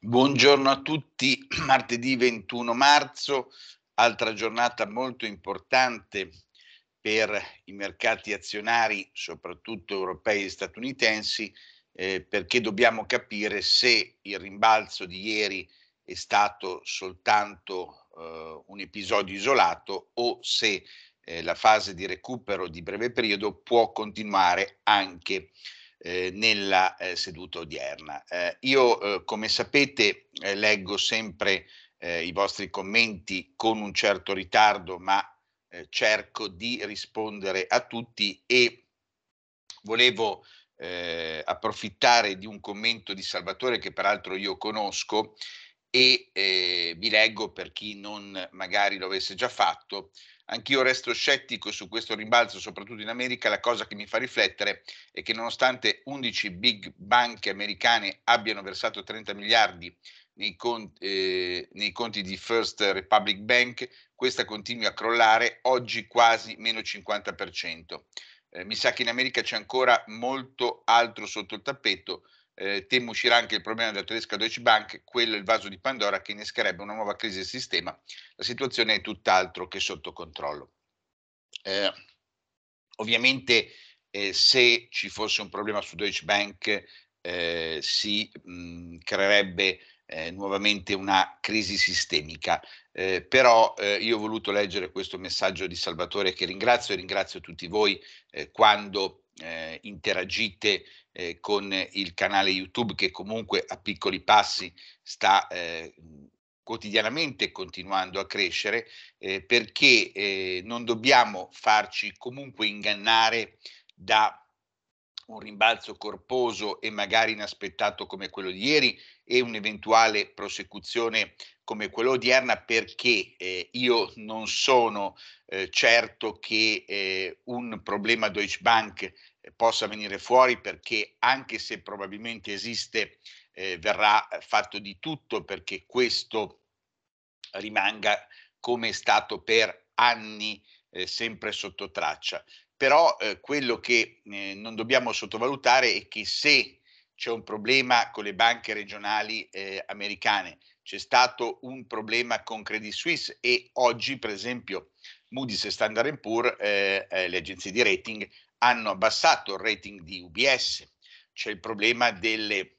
Buongiorno a tutti, martedì 21 marzo, altra giornata molto importante per i mercati azionari, soprattutto europei e statunitensi, eh, perché dobbiamo capire se il rimbalzo di ieri è stato soltanto eh, un episodio isolato o se eh, la fase di recupero di breve periodo può continuare anche eh, nella eh, seduta odierna. Eh, io, eh, come sapete, leggo sempre i vostri commenti con un certo ritardo, ma cerco di rispondere a tutti e volevo approfittare di un commento di Salvatore che peraltro io conosco e eh, vi leggo per chi non magari lo avesse già fatto. Anch'io resto scettico su questo rimbalzo, soprattutto in America. La cosa che mi fa riflettere è che nonostante 11 big banche americane abbiano versato 30 miliardi nei conti, eh, nei conti di First Republic Bank, questa continua a crollare, oggi quasi meno 50%. Eh, mi sa che in America c'è ancora molto altro sotto il tappeto, eh, temo uscirà anche il problema della tedesca Deutsche Bank, quello è il vaso di Pandora che innescherebbe una nuova crisi del sistema. La situazione è tutt'altro che sotto controllo. Eh, ovviamente eh, se ci fosse un problema su Deutsche Bank eh, si mh, mm, creerebbe eh, nuovamente una crisi sistemica. Eh, però eh, io ho voluto leggere questo messaggio di Salvatore che ringrazio e ringrazio tutti voi eh, quando eh, interagite eh, con il canale YouTube che comunque a piccoli passi sta eh, quotidianamente continuando a crescere eh, perché eh, non dobbiamo farci comunque ingannare da un rimbalzo corposo e magari inaspettato come quello di ieri e un'eventuale prosecuzione come quello odierna perché eh, io non sono eh, certo che eh, un problema Deutsche Bank eh, possa venire fuori perché anche se probabilmente esiste eh, verrà eh, fatto di tutto perché questo rimanga come è stato per anni sempre sotto traccia però eh, quello che eh, non dobbiamo sottovalutare è che se c'è un problema con le banche regionali eh, americane, c'è stato un problema con Credit Suisse e oggi per esempio Moody's e Standard Poor's, eh, eh, le agenzie di rating, hanno abbassato il rating di UBS, c'è il problema delle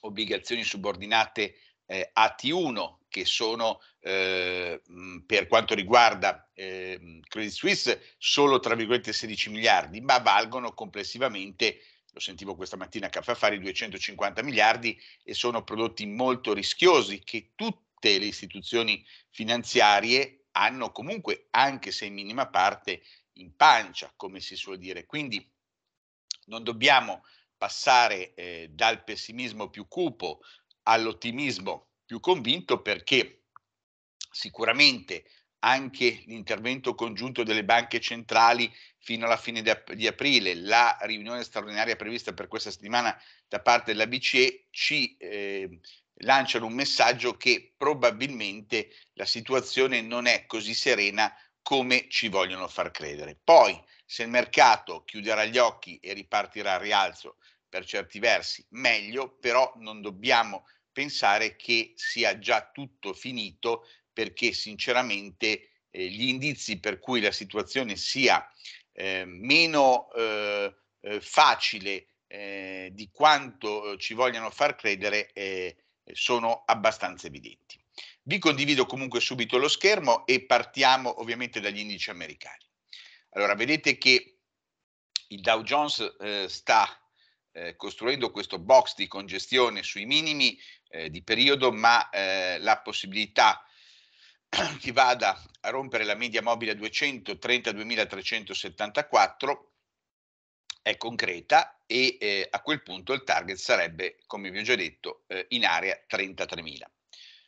obbligazioni subordinate eh, AT1 che sono eh, per quanto riguarda eh, Credit Suisse solo tra virgolette 16 miliardi, ma valgono complessivamente, lo sentivo questa mattina a Caffè Affari, 250 miliardi e sono prodotti molto rischiosi che tutte le istituzioni finanziarie hanno comunque, anche se in minima parte, in pancia, come si suol dire. Quindi non dobbiamo passare eh, dal pessimismo più cupo all'ottimismo più convinto perché sicuramente anche l'intervento congiunto delle banche centrali fino alla fine di, aprile, la riunione straordinaria prevista per questa settimana da parte della BCE ci eh, lanciano un messaggio che probabilmente la situazione non è così serena come ci vogliono far credere. Poi, se il mercato chiuderà gli occhi e ripartirà al rialzo, per certi versi meglio, però non dobbiamo pensare che sia già tutto finito perché sinceramente eh, gli indizi per cui la situazione sia eh, meno eh, eh facile eh, di quanto eh, ci vogliano far credere sono abbastanza evidenti. Vi condivido comunque subito lo schermo e partiamo ovviamente dagli indici americani. Allora, vedete che il Dow Jones sta eh, costruendo questo box di congestione sui minimi eh, di periodo, ma eh, la possibilità che vada a rompere la media mobile a 232.374 è concreta e eh, a quel punto il target sarebbe, come vi ho già detto, eh, in area 33.000.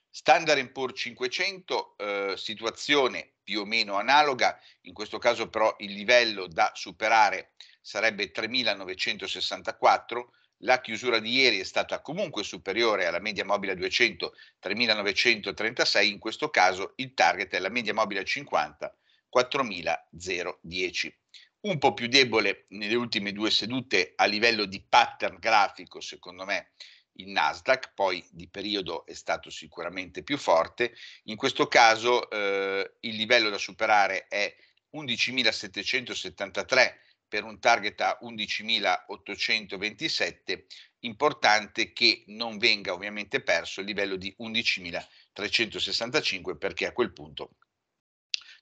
Standard Poor's 500, eh, situazione più o meno analoga, in questo caso però il livello da superare sarebbe 3.964, la chiusura di ieri è stata comunque superiore alla media mobile 200, 3.936, in questo caso il target è la media mobile 50, 4.010. Un po' più debole nelle ultime due sedute a livello di pattern grafico, secondo me, il Nasdaq, poi di periodo è stato sicuramente più forte. In questo caso eh, il livello da superare è 11.773 per un target a 11.827, importante che non venga ovviamente perso il livello di 11.365 perché a quel punto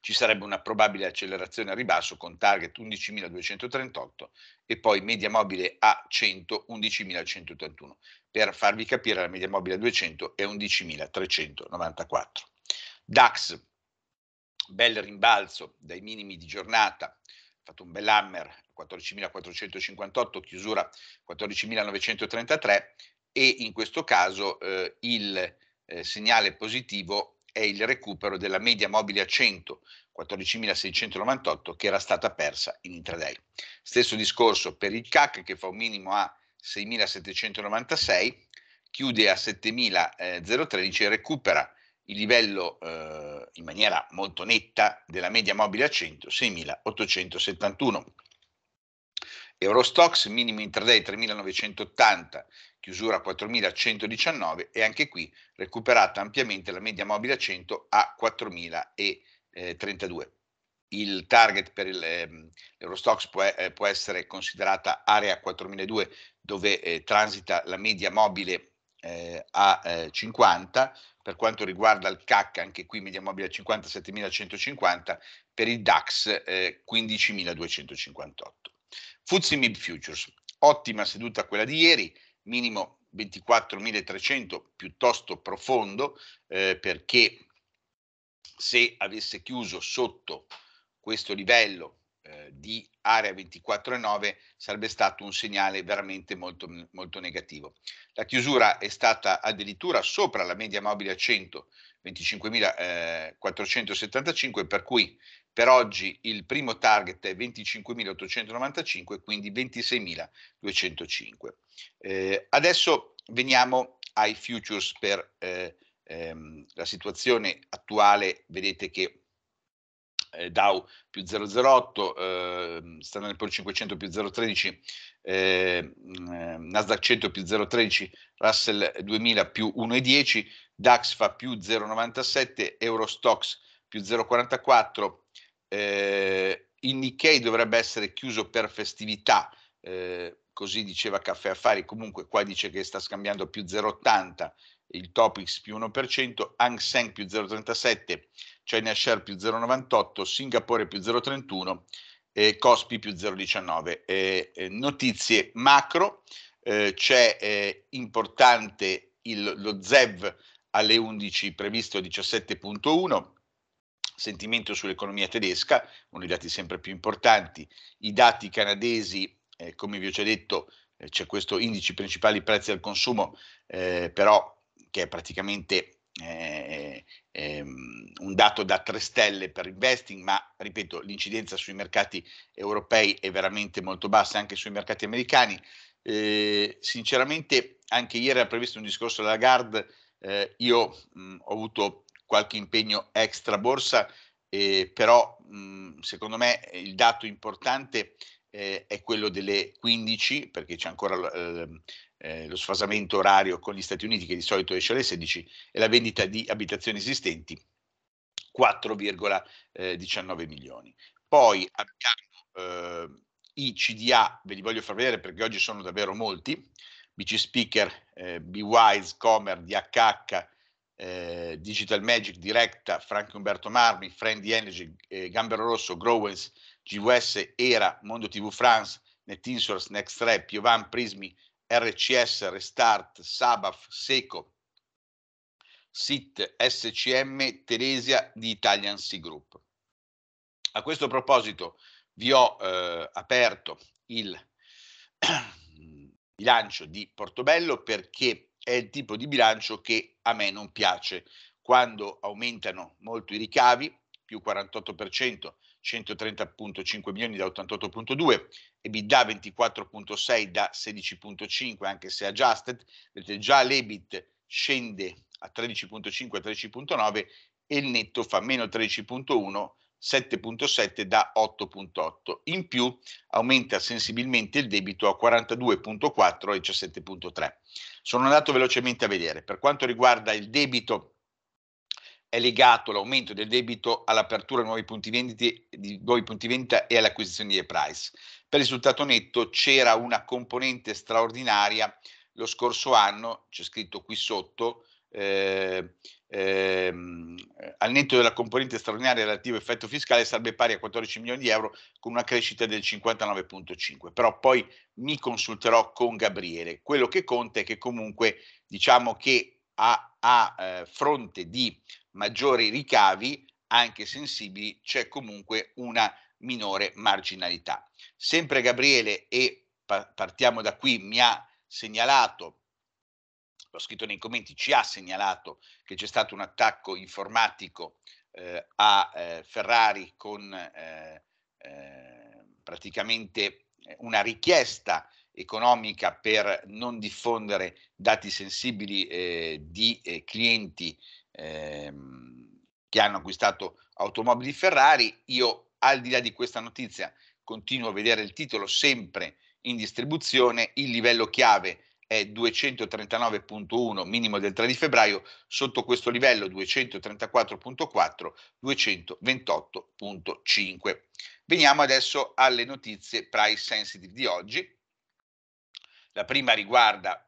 ci sarebbe una probabile accelerazione a ribasso con target 11.238 e poi media mobile a 100 11.181. Per farvi capire la media mobile a 200 è 11.394. DAX, bel rimbalzo dai minimi di giornata fatto un hammer 14.458, chiusura 14.933 e in questo caso eh, il eh, segnale positivo è il recupero della media mobile a 100, 14.698 che era stata persa in intraday. Stesso discorso per il CAC che fa un minimo a 6.796, chiude a 7.013 eh, e recupera il livello eh, in maniera molto netta della media mobile a 100, 6.871. Eurostox minimo intraday 3.980, chiusura 4.119 e anche qui recuperata ampiamente la media mobile a 100 a 4.032. Il target per l'Eurostox ehm, può, eh, può, essere considerata area 4.002 dove eh, transita la media mobile eh, a eh, 50, per quanto riguarda il CAC anche qui media mobile a 50, 7.150, per il DAX eh, 15.258. Fuzzi Mib Futures, ottima seduta quella di ieri, minimo 24.300 piuttosto profondo eh, perché se avesse chiuso sotto questo livello eh, di area 24,9 sarebbe stato un segnale veramente molto, mm, molto negativo. La chiusura è stata addirittura sopra la media mobile a 100, 25.475, eh, per cui per oggi il primo target è 25.895, quindi 26.205. Eh, adesso veniamo ai futures per eh, ehm, la situazione attuale, vedete che eh, Dow più 0,08, eh, Standard Poor's 500 più 0,13, eh, ehm, Nasdaq 100 più 0,13, Russell 2000 più 1,10, DAX fa più 0,97, Eurostox più 0,44, eh, il Nikkei dovrebbe essere chiuso per festività, eh, così diceva Caffè Affari, comunque qua dice che sta scambiando più 0,80 il Topix più 1%, Hang Seng più 0,37, China Share più 0,98, Singapore più 0,31, eh, Cospi più 0,19. Eh, notizie macro, eh, c'è eh, importante il, lo ZEV alle 11 previsto a 17,1, sentimento sull'economia tedesca, uno dei dati sempre più importanti, i dati canadesi, eh, come vi ho già detto, c'è questo indice principali prezzi al consumo, però che è praticamente eh, eh, ehm, un dato da tre stelle per investing, ma ripeto, l'incidenza sui mercati europei è veramente molto bassa, anche sui mercati americani. Eh, sinceramente, anche ieri era previsto un discorso della Gard, eh, io mh, ho avuto qualche impegno extra borsa, eh, però mh, secondo me il dato importante eh, è quello delle 15, perché c'è ancora ehm, eh, lo sfasamento orario con gli Stati Uniti, che di solito esce alle 16, e la vendita di abitazioni esistenti, 4,19 eh, milioni. Poi abbiamo eh, i CDA, ve li voglio far vedere perché oggi sono davvero molti, BC Speaker, eh, BWise, Comer, DHH, eh, Digital Magic, Directa, Franco Umberto Marmi, Friendly Energy, eh, Gambero Rosso, Growens, GWS, ERA, Mondo TV France, NetInsource, NextRep, Piovan, Prismi, RCS, Restart, Sabaf, Seco, SIT, SCM, Teresia di Italian Sea Group. A questo proposito vi ho eh, aperto il bilancio di Portobello perché è il tipo di bilancio che a me non piace. Quando aumentano molto i ricavi, più 48%, 130.5 milioni da 88.2, EBITDA 24.6 da 16.5 anche se adjusted, vedete già l'EBIT scende a 13.5 a 13.9 e il netto fa meno 13.1 7.7 da 8.8. In più aumenta sensibilmente il debito a 42.4 e 17.3. Sono andato velocemente a vedere. Per quanto riguarda il debito è legato l'aumento del debito all'apertura di nuovi punti vendita e all'acquisizione di e-price. Per il risultato netto c'era una componente straordinaria lo scorso anno, c'è scritto qui sotto, eh, ehm, al netto della componente straordinaria relativo effetto fiscale sarebbe pari a 14 milioni di euro con una crescita del 59.5. Però poi mi consulterò con Gabriele. Quello che conta è che comunque diciamo che a, a eh, fronte di maggiori ricavi, anche sensibili, c'è comunque una minore marginalità. Sempre Gabriele, e pa- partiamo da qui, mi ha segnalato, l'ho scritto nei commenti, ci ha segnalato che c'è stato un attacco informatico eh, a eh, Ferrari con eh, eh praticamente eh, una richiesta economica per non diffondere dati sensibili eh, di clienti ehm, che hanno acquistato automobili Ferrari. Io, al di là di questa notizia, continuo a vedere il titolo sempre in distribuzione, il livello chiave è 239.1 minimo del 3 di febbraio, sotto questo livello 234.4, 228.5. Veniamo adesso alle notizie price sensitive di oggi. La prima riguarda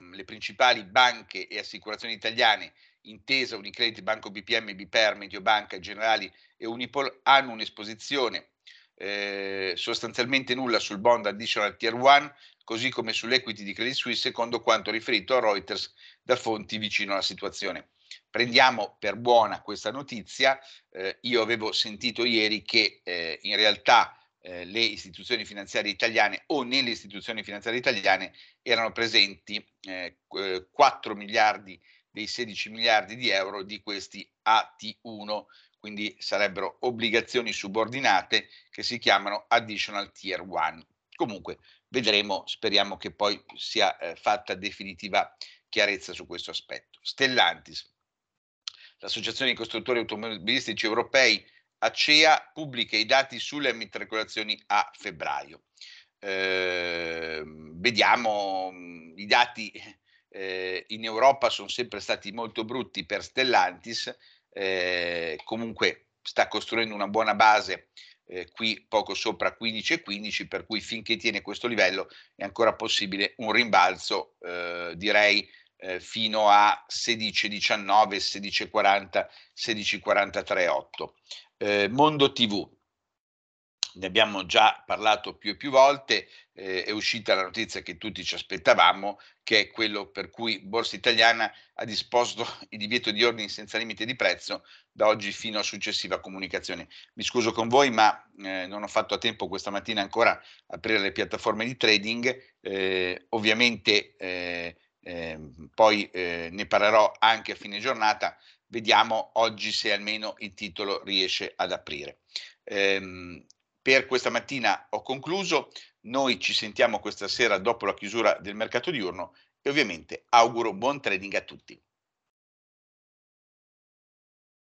mm, le principali banche e assicurazioni italiane Intesa, Unicredit, Banco BPM, Biper, Mediobanca, Generali e Unipol hanno un'esposizione eh, sostanzialmente nulla sul bond additional tier 1, così come sull'equity di Credit Suisse, secondo quanto riferito a Reuters da fonti vicino alla situazione. Prendiamo per buona questa notizia. Eh, io avevo sentito ieri che eh, in realtà eh, le istituzioni finanziarie italiane o nelle istituzioni finanziarie italiane erano presenti 4 eh, miliardi di dei 16 miliardi di euro di questi AT1, quindi sarebbero obbligazioni subordinate che si chiamano Additional Tier 1. Comunque vedremo, speriamo che poi sia eh, fatta definitiva chiarezza su questo aspetto. Stellantis, l'Associazione dei costruttori automobilistici europei ACEA pubblica i dati sulle immatricolazioni a febbraio. Eh, vediamo mm, i dati eh, in Europa sono sempre stati molto brutti per Stellantis, eh, comunque sta costruendo una buona base eh, qui poco sopra 15,15, 15, per cui finché tiene questo livello è ancora possibile un rimbalzo, eh, direi eh, fino a 16,19, 16,40, 16,43,8. Mondo TV, ne abbiamo già parlato più e più volte, eh, è uscita la notizia che tutti ci aspettavamo, che è quello per cui Borsa Italiana ha disposto il divieto di ordini senza limite di prezzo da oggi fino a successiva comunicazione. Mi scuso con voi, ma eh, non ho fatto a tempo questa mattina ancora a aprire le piattaforme di trading. Eh, ovviamente eh, ehm, poi eh, ne parlerò anche a fine giornata. Vediamo oggi se almeno il titolo riesce ad aprire. Ehm, per questa mattina ho concluso, noi ci sentiamo questa sera dopo la chiusura del mercato diurno e ovviamente auguro buon trading a tutti.